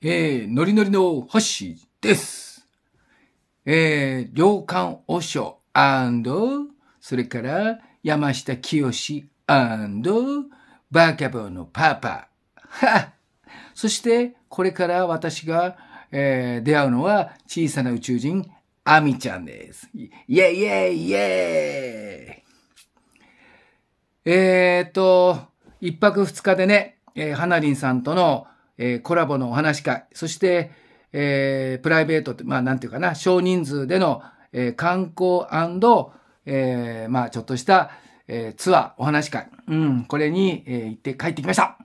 えー、ノリノリの星です。えー、良寛和尚それから山下清バーキャブのパパ。はそしてこれから私が、えー、出会うのは小さな宇宙人アミちゃんです。イェイイェイイェイえー、っと、一泊二日でね、えー、花林さんとのえー、コラボのお話会、そして、えー、プライベートって、まあなんていうかな、少人数での、えー、観光えー、まあちょっとした、えー、ツアー、お話会。うん、これに、えー、行って帰ってきました。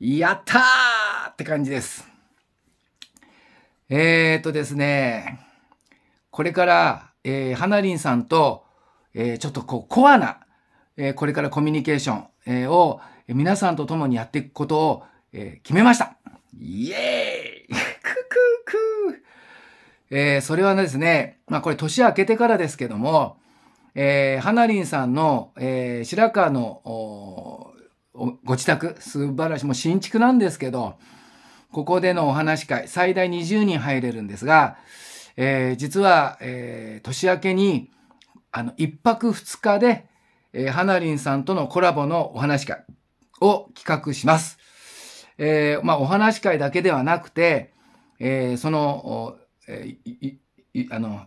やったーって感じです。えー、っとですね、これから、えー、はなりんさんと、えー、ちょっとこう、コアな、えー、これからコミュニケーション、えー、を皆さんと共にやっていくことをえー、決めましたイエーイクククえー、それはですね、まあこれ年明けてからですけども、えー、はなりんさんの、えー、白川のご自宅、素晴らしい、もう新築なんですけど、ここでのお話会、最大20人入れるんですが、えー、実は、えー、年明けに、あの、一泊二日で、えー、はなりんさんとのコラボのお話会を企画します。えー、まあ、お話し会だけではなくて、えー、その、えー、あの、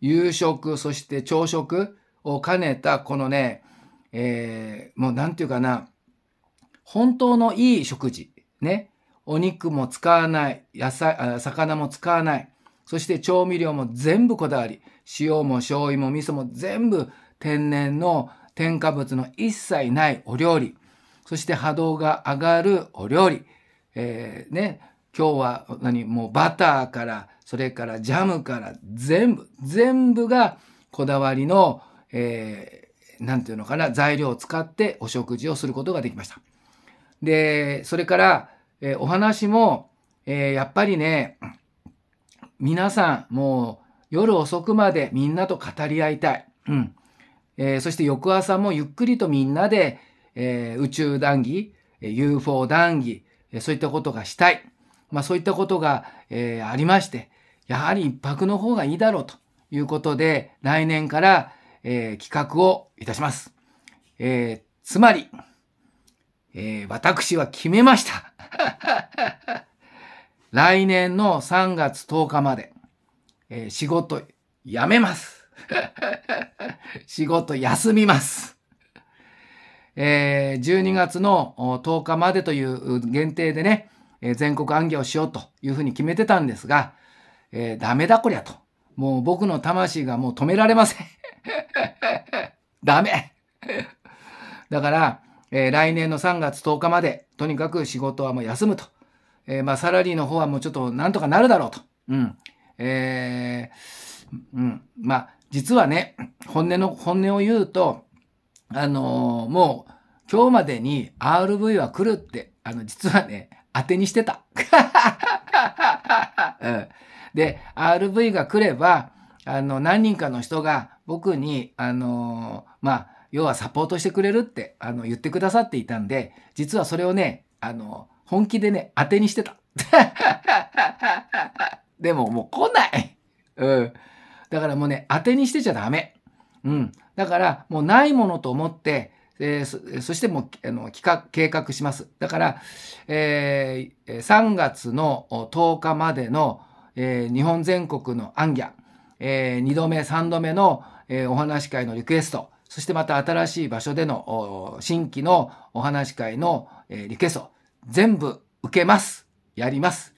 夕食、そして朝食を兼ねた、このね、えもうなんていうかな、本当のいい食事、ね、お肉も使わない、野菜、魚も使わない、そして調味料も全部こだわり、塩も醤油も味噌も全部天然の添加物の一切ないお料理。そして波動が上がるお料理。えー、ね、今日は何、もうバターから、それからジャムから、全部、全部がこだわりの、えー、なんていうのかな、材料を使ってお食事をすることができました。で、それから、えー、お話も、えー、やっぱりね、皆さん、もう夜遅くまでみんなと語り合いたい。うん。えー、そして翌朝もゆっくりとみんなで、えー、宇宙談義、UFO 談義、そういったことがしたい。まあそういったことが、えー、ありまして、やはり一泊の方がいいだろうということで、来年から、えー、企画をいたします。えー、つまり、えー、私は決めました。来年の3月10日まで、えー、仕事辞めます。仕事休みます。えー、12月の10日までという限定でね、えー、全国暗業をしようというふうに決めてたんですが、えー、ダメだこりゃと。もう僕の魂がもう止められません。ダメだから、えー、来年の3月10日まで、とにかく仕事はもう休むと。えー、まあ、サラリーの方はもうちょっとなんとかなるだろうと。うん。えー、うん。まあ、実はね、本音の、本音を言うと、あのー、もう、今日までに RV は来るって、あの、実はね、当てにしてた。うん、で、RV が来れば、あの、何人かの人が僕に、あのー、まあ、要はサポートしてくれるって、あの、言ってくださっていたんで、実はそれをね、あの、本気でね、当てにしてた。でももう来ない。うん。だからもうね、当てにしてちゃダメ。うん。だから、もうないものと思って、えー、そしてもうあの企画、計画します。だから、えー、3月の10日までの、えー、日本全国のアンギャ、えー、2度目、3度目の、えー、お話会のリクエスト、そしてまた新しい場所での新規のお話会の、えー、リクエスト、全部受けます。やります。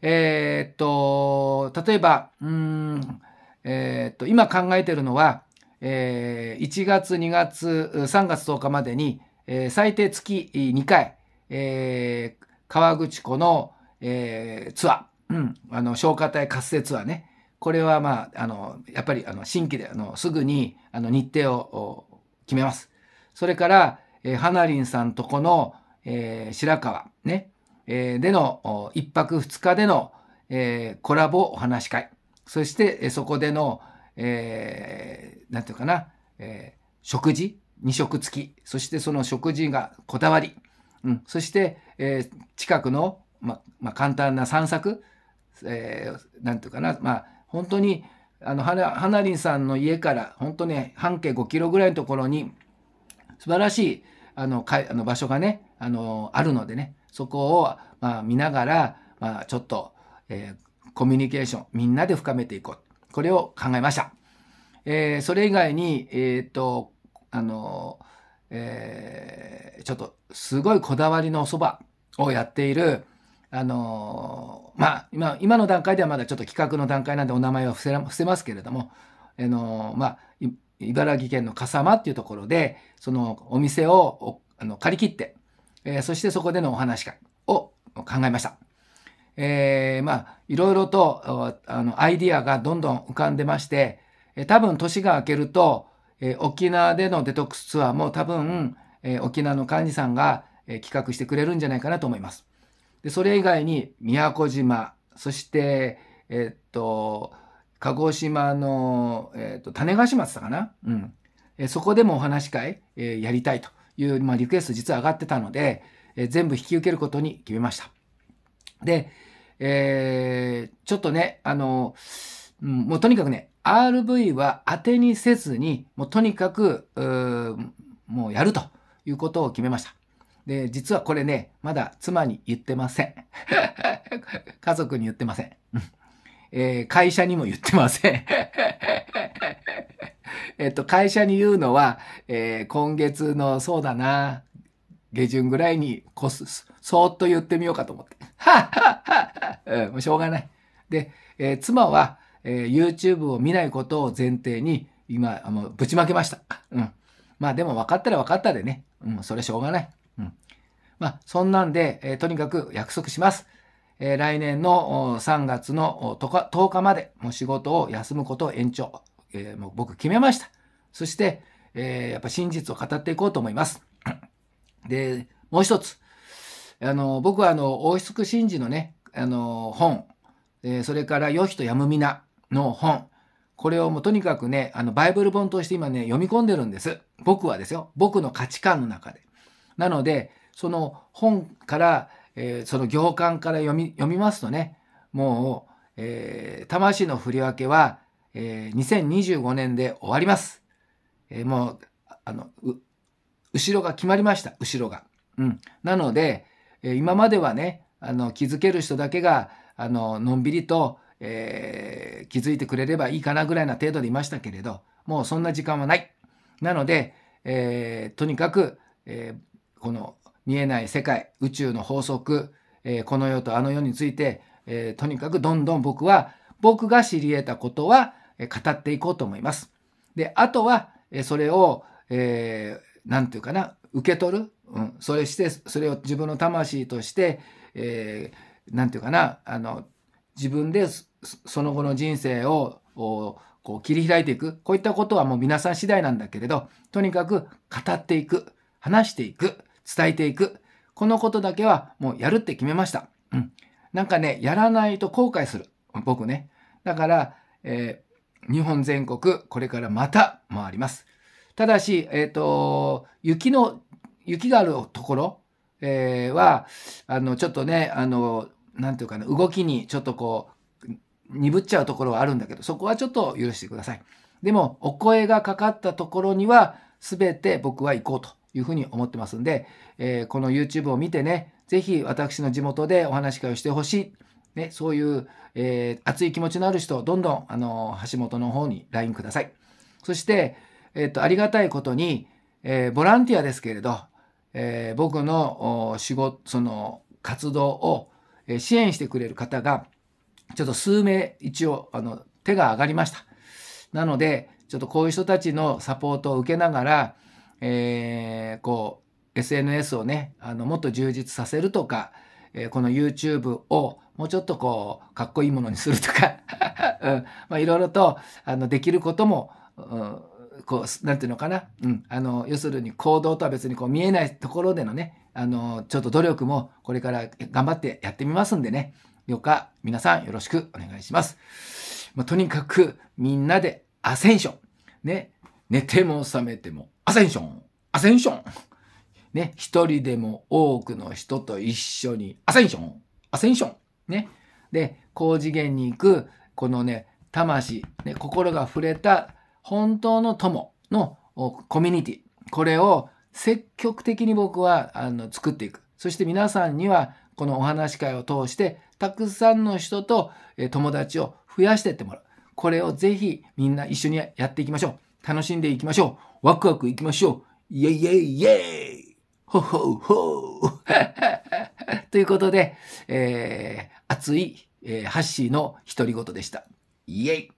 えー、っと、例えば、うん、えー、っと、今考えてるのは、えー、1月、2月、3月10日までに、えー、最低月2回、えー、河口湖の、えー、ツアー、うん、あの、消化体活性ツアーね。これは、まあ、あの、やっぱり、あの、新規で、あの、すぐに、あの、日程を決めます。それから、えー、さんとこの、えー、白川、ね、えー、での、1泊2日での、えー、コラボお話し会。そしてそこでの、えー、なんていうかな、えー、食事、2食付き、そしてその食事がこだわり、うん、そして、えー、近くの、ままあ、簡単な散策、えー、なんていうかな、まあ、本当にあのはなさんの家から本当に半径5キロぐらいのところに素晴らしいあのかあの場所がねあのあるのでねそこを、まあ、見ながら、まあ、ちょっと、えー、コミュニケーション、みんなで深めていこう。これを考えました。えー、それ以外に、えー、っと、あの、えー、ちょっと、すごいこだわりのおそばをやっている、あのまあ、今、今の段階ではまだちょっと企画の段階なんでお名前は伏せ伏せますけれども、あのまあ、茨城県の笠間っていうところで、そのお店をあの借り切って、えー、そしてそこでのお話会を考えました。えー、まあ、いろいろと、あの、アイディアがどんどん浮かんでまして、え多分年が明けると、え沖縄でのデトックスツアーも多分、え沖縄の幹事さんが、え企画してくれるんじゃないかなと思います。で、それ以外に、宮古島、そして、えー、っと、鹿児島の、えー、っと、種子島って言ったかなうん。えそこでもお話会、えやりたいという、まあ、リクエスト実は上がってたので、え全部引き受けることに決めました。で、えー、ちょっとね、あの、もうとにかくね、RV は当てにせずに、もうとにかく、もうやるということを決めました。で、実はこれね、まだ妻に言ってません。家族に言ってません。えー、会社にも言ってません。えっと、会社に言うのは、えー、今月の、そうだな、下旬ぐらいにこす、そーっと言ってみようかと思って。はっはっはうん、もうしょうがない。で、えー、妻は、えー、YouTube を見ないことを前提に、今、あの、ぶちまけました。うん。まあでも分かったら分かったでね。うん、それしょうがない。うん。まあ、そんなんで、えー、とにかく約束します。えー、来年の3月の10日まで、もう仕事を休むことを延長。えー、もう僕決めました。そして、えー、やっぱ真実を語っていこうと思います。で、もう一つ。あの、僕はあの、大石信二のね、あの本、えー、それから「よひとやむみな」の本これをもうとにかくねあのバイブル本として今ね読み込んでるんです僕はですよ僕の価値観の中でなのでその本から、えー、その行間から読み読みますとねもう、えー、魂の振り分けは、えー、2025年で終わります、えー、もうあのう後ろが決まりました後ろがうんなので、えー、今まではねあの気づける人だけがあののんびりと、えー、気づいてくれればいいかなぐらいな程度でいましたけれどもうそんな時間はない。なので、えー、とにかく、えー、この見えない世界宇宙の法則、えー、この世とあの世について、えー、とにかくどんどん僕は僕が知り得たことは、え語っていこうと思います。であとは、えそれを何、えー、て言うかな受け取る、うん、それしてそれを自分の魂として、えー、なんていうかなあの自分でその後の人生をこう切り開いていくこういったことはもう皆さん次第なんだけれどとにかく語っていく話していく伝えていくこのことだけはもうやるって決めました、うん、なんかねやらないと後悔する僕ねだから、えー、日本全国これからまた回りますただし、えっ、ー、と雪の雪があるところえー、は、あの、ちょっとね、あの、なんていうかな、動きにちょっとこう、鈍っちゃうところはあるんだけど、そこはちょっと許してください。でも、お声がかかったところには、すべて僕は行こうというふうに思ってますんで、えー、この YouTube を見てね、ぜひ私の地元でお話し会をしてほしい。ね、そういう、えー、熱い気持ちのある人、どんどん、あの、橋本の方に LINE ください。そして、えっ、と、ありがたいことに、えー、ボランティアですけれど、えー、僕の仕事、その活動を支援してくれる方が、ちょっと数名一応、あの、手が上がりました。なので、ちょっとこういう人たちのサポートを受けながら、えー、こう、SNS をね、あの、もっと充実させるとか、えー、この YouTube をもうちょっとこう、かっこいいものにするとか、うん、まあいろいろと、あの、できることも、うん、こう、なんていうのかな。うん。あの、要するに行動とは別にこう見えないところでのね、あの、ちょっと努力もこれから頑張ってやってみますんでね。よか、皆さんよろしくお願いします。まあ、とにかくみんなでアセンション。ね。寝ても覚めてもアセンション。アセンション。ね。一人でも多くの人と一緒にアセンション。アセンション。ね。で、高次元に行く、このね、魂、ね、心が触れた本当の友のコミュニティ、これを積極的に僕はあの作っていく。そして皆さんにはこのお話し会を通してたくさんの人と友達を増やしていってもらう。これをぜひみんな一緒にやっていきましょう。楽しんでいきましょう。ワクワクいきましょう。イェイイェイイェイほほほということで、えー、熱い、えー、ハッシーの独り言でした。イェイ